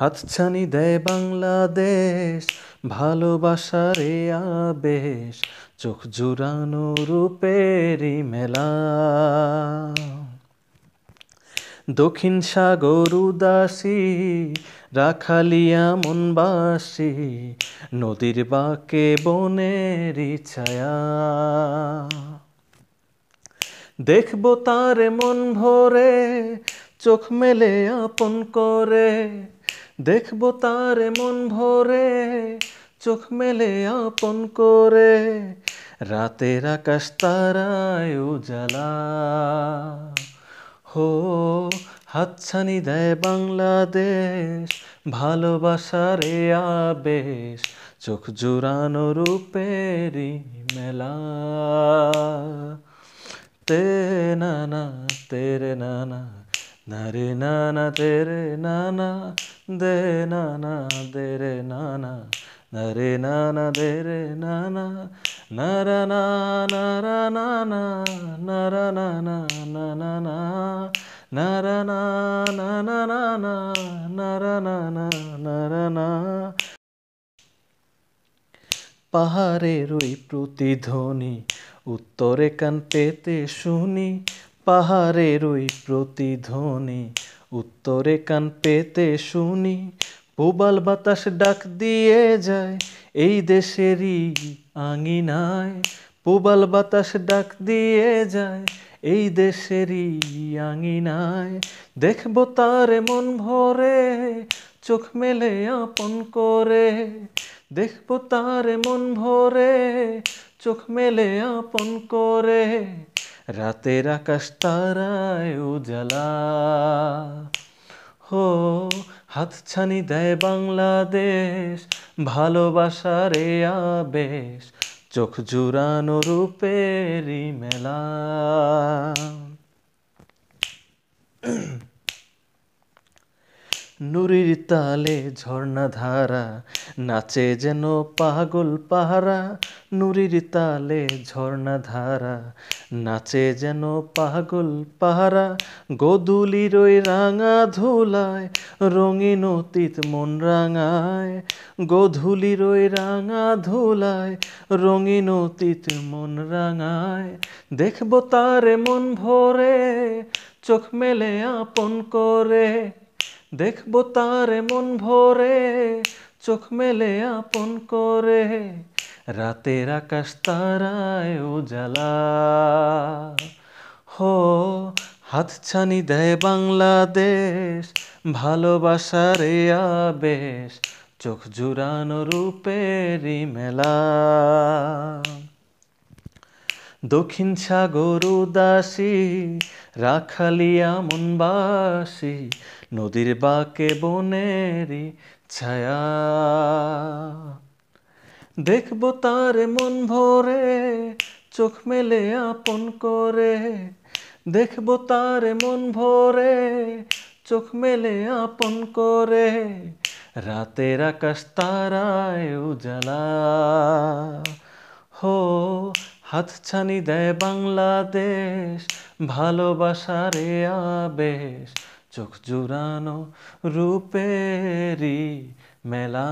হাতছানি দেয় বাংলাদেশ ভালোবাসার আবেশ চোখ জুড়ানো রূপেরই মেলা দক্ষিণ সাগর উদাসী রাখালিয়া মনবাসী নদীর বাঁকে বনেরই ছায়া দেখব তার মন ভরে চোখ মেলে আপন করে দেখব তার মন ভরে চোখ মেলে আপন করে রাতের আকাশ তারায় উজালা হো হাতছানি দেয় বাংলাদেশ ভালোবাসার এ আবেশ চোখ জোড়ানো রূপেরই মেলা তে নানা তেরে নানা নারে নানা তেরে নানা দে না দে রে না না নারে না না দে রে না নারা না নারা না নারা নানা না না নারা না না নানা নারা না নারা না পাহাড়ের ওই প্রতিধ্বনি উত্তরে কান পেতে শুনি পাহাড়ের ওই প্রতিধ্বনি উত্তরে কান পেতে শুনি প্রবাল বাতাস ডাক দিয়ে যায় এই দেশেরই আঙিনায় প্রবাল বাতাস ডাক দিয়ে যায় এই দেশেরই আঙিনায় দেখব তার মন ভরে চোখ মেলে আপন করে দেখব তার মন ভরে চোখ মেলে আপন করে রাতের আকাশ তারায় উজালা হো হাতছানি দেয় বাংলাদেশ ভালোবাসার এ আবেশ চোখ জুড়ানো রূপেরই মেলা নুরির তালে ঝর্ণা ধারা নাচে যেন পাগল পাহারা নুরির তালে ঝর্ণা ধারা নাচে যেন পাগল পাহারা গদুলির ওই রাঙা ধুলায় রঙিন অতীত মন রাঙায় গধুলির ওই রাঙা ধুলায় রঙিন অতীত মন রাঙায় দেখব তারে মন ভরে চোখ মেলে আপন করে দেখব তার মন ভরে চোখ মেলে আপন করে রাতের আকাশ তারায় উজালা হো হাত ছানি দেয় বাংলাদেশ ভালোবাসার আবেশ চোখ জুড়ানো রূপেরই মেলা দক্ষিণ সাগর উদাসী রাখালিয়া মনবাসী নদীর বাঁকে বনেরি ছায়া দেখব তার মন ভরে চোখ মেলে আপন করে দেখব তার মন ভরে চোখ মেলে আপন করে রাতের আকাশ তারায় উজালা হো হাতছানি দেয় বাংলাদেশ ভালোবাসারে আবেশ চোখ জুড়ানো রূপেরি মেলা